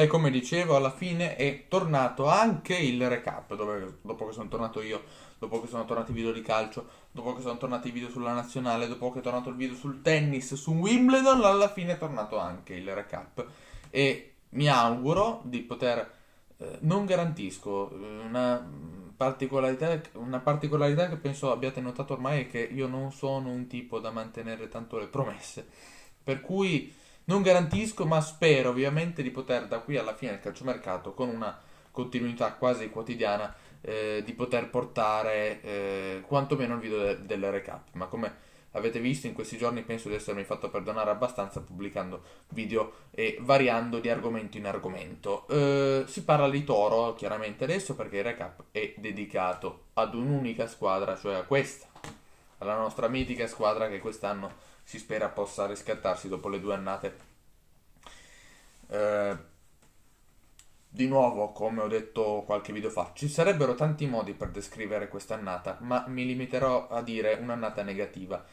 E come dicevo, alla fine è tornato anche il recap, dove, dopo che sono tornato io, dopo che sono tornati i video di calcio, dopo che sono tornati i video sulla nazionale, dopo che è tornato il video sul tennis, su Wimbledon, alla fine è tornato anche il recap. E mi auguro di poter... Eh, non garantisco eh, una particolarità, una particolarità che penso abbiate notato ormai è che io non sono un tipo da mantenere tanto le promesse. Per cui non garantisco, ma spero ovviamente di poter da qui alla fine del calciomercato, con una continuità quasi quotidiana, eh, di poter portare eh, quantomeno il video de- del recap. Ma come avete visto in questi giorni penso di essermi fatto perdonare abbastanza pubblicando video e variando di argomento in argomento. Eh, si parla di Toro chiaramente adesso perché il recap è dedicato ad un'unica squadra, cioè a questa alla nostra mitica squadra che quest'anno si spera possa riscattarsi dopo le due annate. Eh, di nuovo, come ho detto qualche video fa, ci sarebbero tanti modi per descrivere quest'annata, ma mi limiterò a dire un'annata negativa,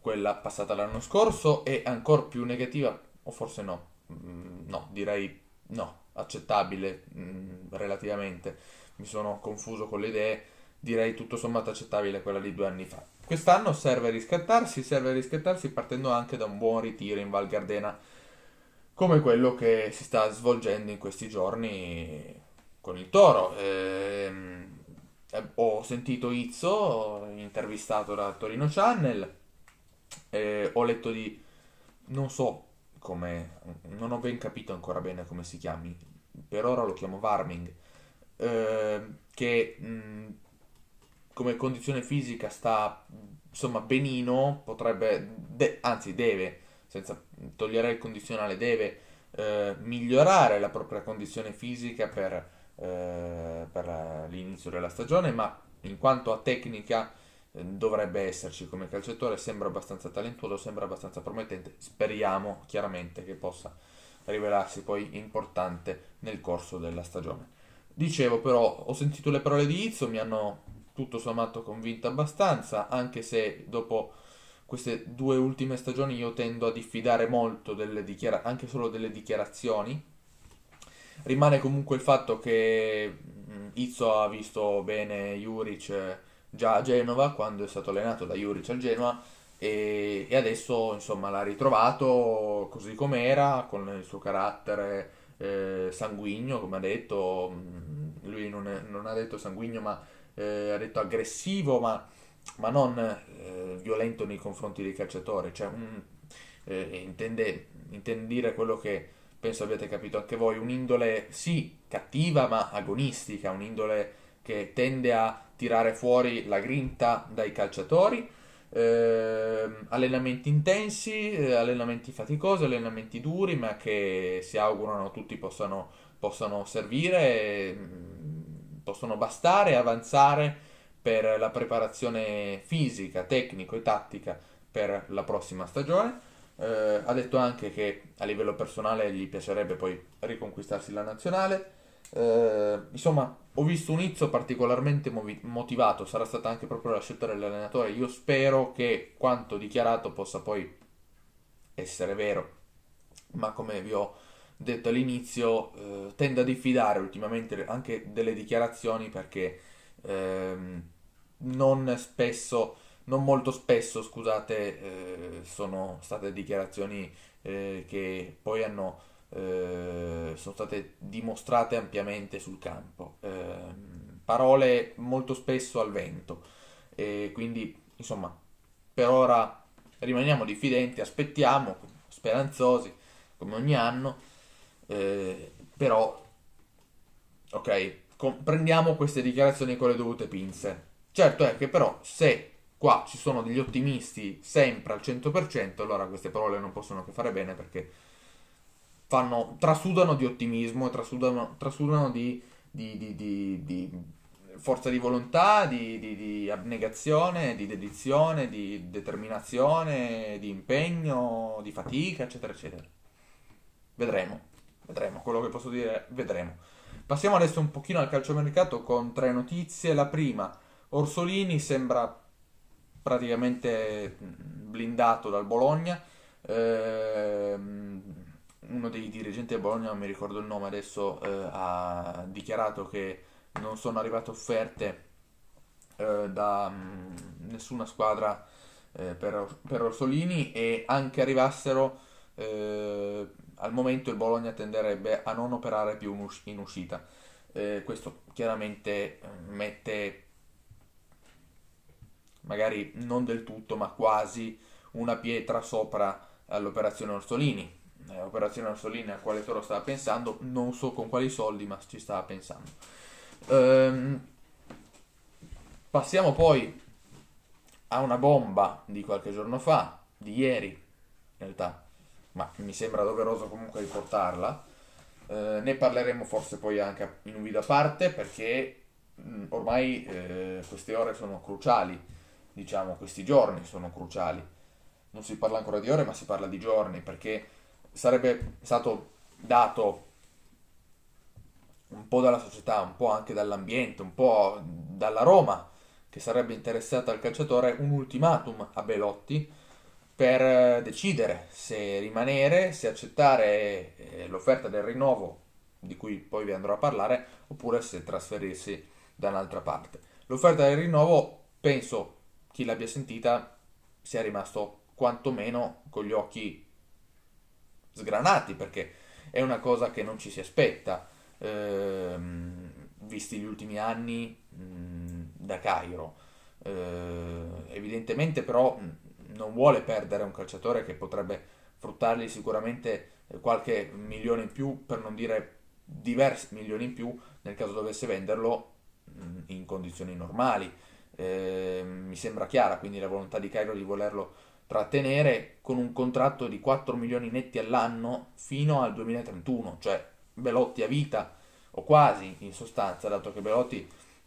quella passata l'anno scorso e ancora più negativa, o forse no, mm, no, direi no, accettabile mm, relativamente. Mi sono confuso con le idee direi tutto sommato accettabile quella di due anni fa. Quest'anno serve riscattarsi, serve riscattarsi partendo anche da un buon ritiro in Val Gardena, come quello che si sta svolgendo in questi giorni con il Toro. Ehm, eh, ho sentito Izzo intervistato da Torino Channel, eh, ho letto di... non so come... non ho ben capito ancora bene come si chiami, per ora lo chiamo Varming, eh, che... Mh, come condizione fisica sta insomma benino, potrebbe, de- anzi deve, senza togliere il condizionale, deve eh, migliorare la propria condizione fisica per, eh, per, l'inizio della stagione, ma in quanto a tecnica eh, dovrebbe esserci come calciatore, sembra abbastanza talentuoso, sembra abbastanza promettente, speriamo chiaramente che possa rivelarsi poi importante nel corso della stagione. Dicevo però, ho sentito le parole di Izzo, mi hanno tutto sommato convinto abbastanza, anche se dopo queste due ultime stagioni io tendo a diffidare molto dichiara- anche solo delle dichiarazioni. Rimane comunque il fatto che mm, Izzo ha visto bene Juric eh, già a Genova quando è stato allenato da Juric al Genova, e, e adesso insomma l'ha ritrovato così com'era con il suo carattere eh, sanguigno come ha detto mm, lui non, è, non ha detto sanguigno ma eh, ha detto aggressivo, ma, ma non eh, violento nei confronti del calciatore. Cioè, un, mm, eh, intende, intende dire quello che penso abbiate capito anche voi, un'indole sì cattiva ma agonistica, un'indole che tende a tirare fuori la grinta dai calciatori. Eh, allenamenti intensi, eh, allenamenti faticosi, allenamenti duri, ma che si augurano tutti possano, possano servire. Mm, possono bastare e avanzare per la preparazione fisica, tecnico e tattica per la prossima stagione. Eh, ha detto anche che a livello personale gli piacerebbe poi riconquistarsi la nazionale. Eh, insomma, ho visto un Izzo particolarmente movi- motivato, sarà stata anche proprio la scelta dell'allenatore. Io spero che quanto dichiarato possa poi essere vero, ma come vi ho detto all'inizio, eh, tendo a diffidare ultimamente anche delle dichiarazioni perché ehm, non spesso, non molto spesso, scusate, eh, sono state dichiarazioni eh, che poi hanno, eh, sono state dimostrate ampiamente sul campo. Ehm, parole molto spesso al vento. E quindi, insomma, per ora rimaniamo diffidenti, aspettiamo, speranzosi, come ogni anno eh, però, ok, con, prendiamo queste dichiarazioni con le dovute pinze. Certo è che però se qua ci sono degli ottimisti sempre al 100%, allora queste parole non possono che fare bene perché fanno, trasudano di ottimismo, trasudano, trasudano di, di, di, di, forza di volontà, di, abnegazione, di dedizione, di determinazione, di impegno, di fatica, eccetera, eccetera. Vedremo vedremo, quello che posso dire vedremo. Passiamo adesso un pochino al calciomercato con tre notizie. La prima, Orsolini sembra praticamente mm, blindato dal Bologna. Eh, uno dei dirigenti del Bologna, non mi ricordo il nome adesso, eh, ha dichiarato che non sono arrivate offerte eh, da mh, mm, nessuna squadra eh, per, per, Orsolini e anche arrivassero eh, al momento il Bologna tenderebbe a non operare più in uscita. Eh, questo chiaramente eh, mette magari non del tutto ma quasi una pietra sopra all'operazione Orsolini. Eh, operazione Orsolini a quale Toro stava pensando, non so con quali soldi ma ci stava pensando. Ehm, passiamo poi a una bomba di qualche giorno fa, di ieri in realtà, ma mi sembra doveroso comunque riportarla. Eh, ne parleremo forse poi anche in un video a parte perché mh, mm, ormai eh, queste ore sono cruciali, diciamo questi giorni sono cruciali. Non si parla ancora di ore ma si parla di giorni perché sarebbe stato dato un po' dalla società, un po' anche dall'ambiente, un po' dalla Roma che sarebbe interessata al calciatore un ultimatum a Belotti per eh, decidere se rimanere, se accettare eh, l'offerta del rinnovo di cui poi vi andrò a parlare oppure se trasferirsi da un'altra parte. L'offerta del rinnovo, penso chi l'abbia sentita sia rimasto quantomeno con gli occhi sgranati perché è una cosa che non ci si aspetta, ehm, visti gli ultimi anni mh, mm, da Cairo. Eh, evidentemente però mh, mm, non vuole perdere un calciatore che potrebbe fruttargli sicuramente eh, qualche milione in più, per non dire diversi milioni in più, nel caso dovesse venderlo mm, in condizioni normali. Eh, mi sembra chiara quindi la volontà di Cairo di volerlo trattenere con un contratto di 4 milioni netti all'anno fino al 2031, cioè Belotti a vita o quasi in sostanza, dato che Belotti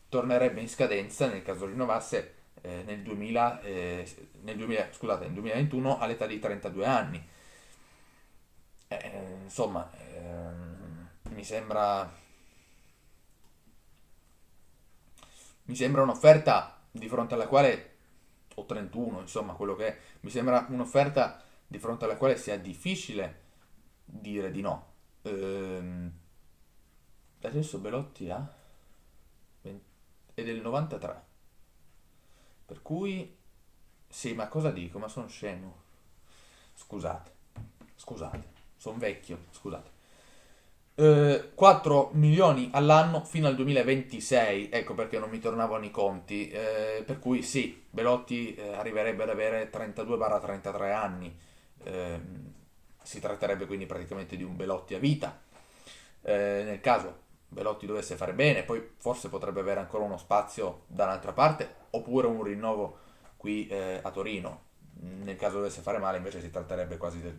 tornerebbe in scadenza nel caso rinnovasse eh, nel, 2000, eh, nel, 2000, scusate, nel 2021 all'età di 32 anni. Eh, eh insomma, ehm, mi sembra... Mi sembra un'offerta di fronte alla quale, o 31, insomma, quello che è, mi sembra un'offerta di fronte alla quale sia difficile dire di no. Ehm, adesso Belotti ha... è del 93. Per cui, sì, ma cosa dico? Ma sono scemo. Scusate, scusate, sono vecchio, scusate. Eh, 4 milioni all'anno fino al 2026, ecco perché non mi tornavano i conti. Eh, per cui sì, Belotti eh, arriverebbe ad avere 32-33 anni. Ehm, si tratterebbe quindi praticamente di un Belotti a vita. Eh, nel caso Belotti dovesse fare bene, poi forse potrebbe avere ancora uno spazio da un'altra parte, oppure un rinnovo qui eh, a Torino. Nel caso dovesse fare male invece si tratterebbe quasi del,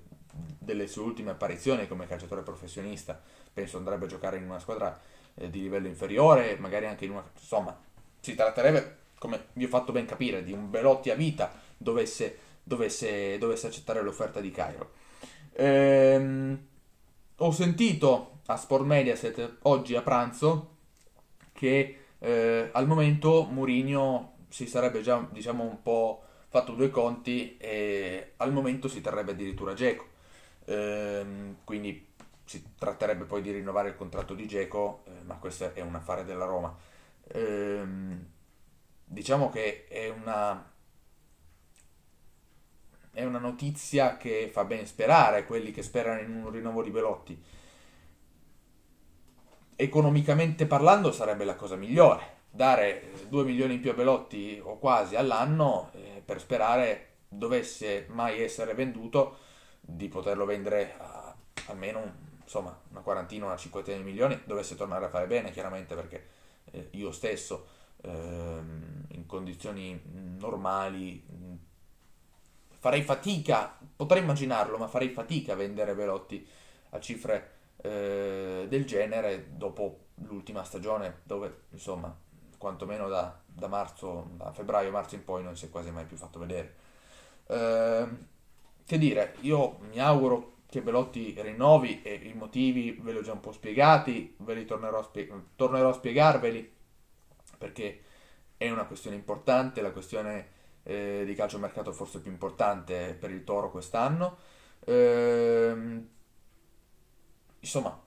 delle sue ultime apparizioni come calciatore professionista, penso andrebbe a giocare in una squadra eh, di livello inferiore, magari anche in una... insomma, si tratterebbe, come vi ho fatto ben capire, di un Belotti a vita dovesse, dovesse, dovesse accettare l'offerta di Cairo. Ehm, ho sentito a Sport Mediaset oggi a pranzo che eh, al momento Mourinho si sarebbe già diciamo un po' fatto due conti e al momento si terrebbe addirittura Geco. Ehm, quindi si tratterebbe poi di rinnovare il contratto di Geco, eh, ma questo è un affare della Roma. Ehm, diciamo che è una, è una notizia che fa ben sperare quelli che sperano in un rinnovo di Belotti. Economicamente parlando sarebbe la cosa migliore, dare 2 milioni in più a Belotti o quasi all'anno eh, per sperare dovesse mai essere venduto di poterlo vendere a almeno un, insomma, una quarantina, una cinquantina di milioni, dovesse tornare a fare bene chiaramente perché eh, io stesso eh, in condizioni normali mm, farei fatica, potrei immaginarlo, ma farei fatica a vendere Belotti a cifre eh, del genere dopo l'ultima stagione dove insomma quantomeno da, da, marzo, da febbraio, marzo in poi non si è quasi mai più fatto vedere. Eh, che dire, io mi auguro che Velotti rinnovi e i motivi ve li ho già un po' spiegati, ve li tornerò a, spie- tornerò a spiegarveli perché è una questione importante, la questione eh, di calcio mercato forse più importante per il Toro quest'anno. Ehm, insomma,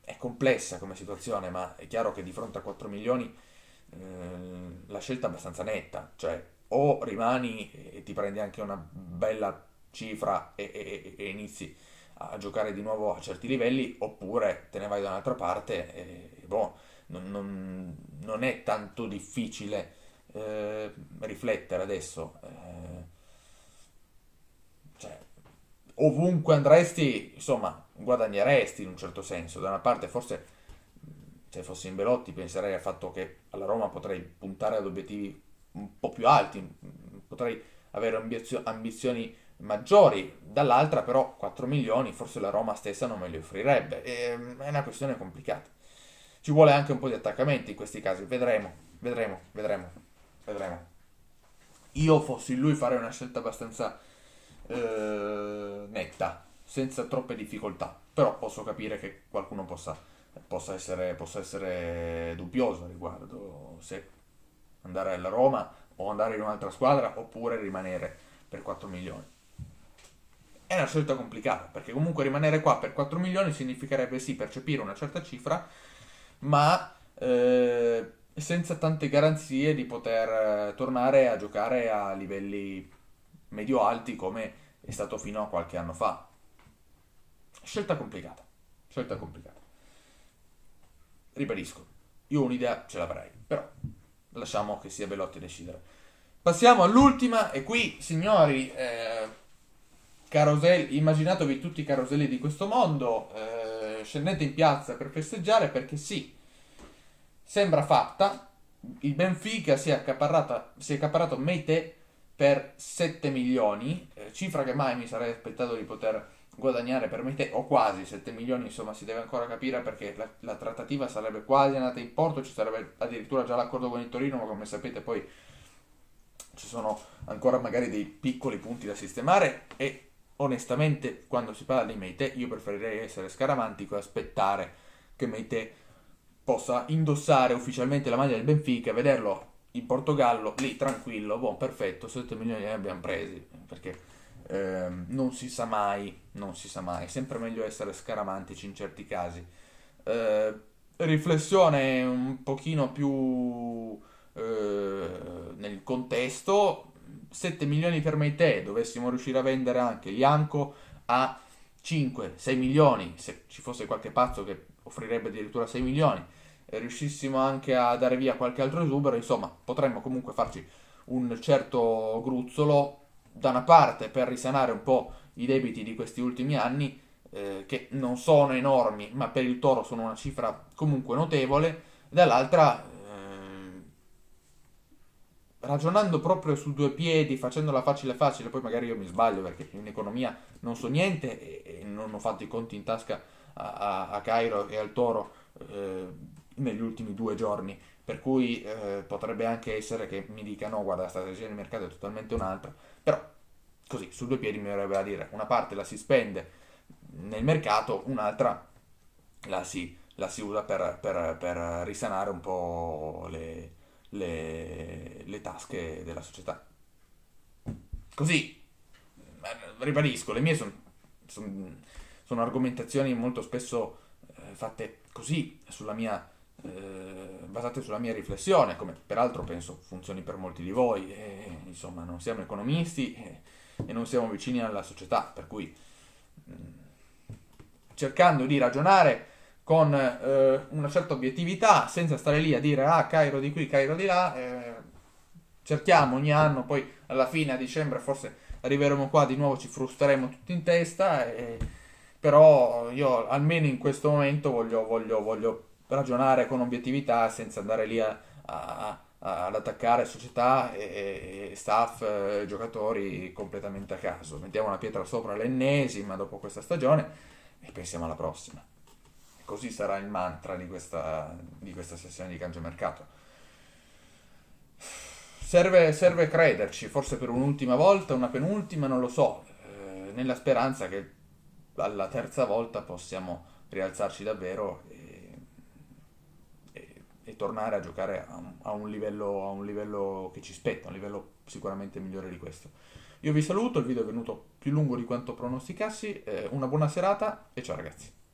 è complessa come situazione, ma è chiaro che di fronte a 4 milioni eh, la scelta è abbastanza netta, cioè o rimani e ti prendi anche una bella cifra e, e, e inizi a giocare di nuovo a certi livelli, oppure te ne vai da un'altra parte e, e boh, non, non, non, è tanto difficile eh, riflettere adesso. Eh, cioè, ovunque andresti, insomma, guadagneresti in un certo senso. Da una parte forse se cioè, fossi in Belotti penserei al fatto che alla Roma potrei puntare ad obiettivi un po' più alti, potrei avere ambizioni maggiori, dall'altra però 4 milioni forse la Roma stessa non me li offrirebbe, e, mm, è una questione complicata. Ci vuole anche un po' di attaccamenti in questi casi, vedremo, vedremo, vedremo, vedremo. Io fossi lui farei una scelta abbastanza eh, netta, senza troppe difficoltà, però posso capire che qualcuno possa possa essere, possa essere dubbioso riguardo se andare alla Roma o andare in un'altra squadra oppure rimanere per 4 milioni. È una scelta complicata, perché comunque rimanere qua per 4 milioni significherebbe sì percepire una certa cifra, ma eh, senza tante garanzie di poter eh, tornare a giocare a livelli medio-alti come è stato fino a qualche anno fa. Scelta complicata, scelta complicata ribadisco, io un'idea ce l'avrei, però lasciamo che sia Belotti a decidere. Passiamo all'ultima e qui, signori, eh, caroselli, immaginatevi tutti i caroselli di questo mondo, eh, scendete in piazza per festeggiare perché sì, sembra fatta, il Benfica si è, si è accaparrato Meite per 7 milioni, eh, cifra che mai mi sarei aspettato di poter guadagnare per metà o quasi 7 milioni, insomma si deve ancora capire perché la, la, trattativa sarebbe quasi andata in porto, ci sarebbe addirittura già l'accordo con il Torino, ma come sapete poi ci sono ancora magari dei piccoli punti da sistemare e onestamente quando si parla di Meite io preferirei essere scaramantico e aspettare che Meite possa indossare ufficialmente la maglia del Benfica, e vederlo in Portogallo lì tranquillo, buon perfetto, 7 milioni li abbiamo presi perché eh, non si sa mai, non si sa mai, è sempre meglio essere scaramantici in certi casi. Eh, riflessione un pochino più eh, nel contesto, 7 milioni per me te, dovessimo riuscire a vendere anche Ianco a 5-6 milioni, se ci fosse qualche pazzo che offrirebbe addirittura 6 milioni, eh, riuscissimo anche a dare via qualche altro esubero, insomma, potremmo comunque farci un certo gruzzolo da una parte per risanare un po' i debiti di questi ultimi anni, eh, che non sono enormi, ma per il Toro sono una cifra comunque notevole, dall'altra eh, ragionando proprio su due piedi, facendola facile facile, poi magari io mi sbaglio perché in economia non so niente e, e non ho fatto i conti in tasca a, a, a Cairo e al Toro eh, negli ultimi due giorni, per cui eh, potrebbe anche essere che mi dicano guarda la strategia del mercato è totalmente un'altra, però così, su due piedi mi verrebbe a dire, una parte la si spende nel mercato, un'altra la si, la si usa per, per, per, risanare un po' le, le, le tasche della società. Così, eh, ribadisco, le mie sono son, son argomentazioni molto spesso eh, fatte così sulla mia eh, basate sulla mia riflessione, come peraltro penso funzioni per molti di voi, e, insomma non siamo economisti e, e, non siamo vicini alla società, per cui mh, mm, cercando di ragionare con eh, una certa obiettività, senza stare lì a dire ah Cairo di qui, Cairo di là, eh, cerchiamo ogni anno, poi alla fine a dicembre forse arriveremo qua, di nuovo ci frusteremo tutti in testa, e, però io almeno in questo momento voglio, voglio, voglio ragionare con obiettività senza andare lì a, a, a, ad attaccare società e, e staff, e eh, giocatori completamente a caso. Mettiamo una pietra sopra l'ennesima dopo questa stagione e pensiamo alla prossima. Così sarà il mantra di questa, di questa sessione di cambio mercato. Serve, serve, crederci, forse per un'ultima volta, una penultima, non lo so, eh, nella speranza che alla terza volta possiamo rialzarci davvero e tornare a giocare a un, a, un livello, a un, livello, che ci spetta, un livello sicuramente migliore di questo. Io vi saluto, il video è venuto più lungo di quanto pronosticassi, eh, una buona serata e ciao ragazzi.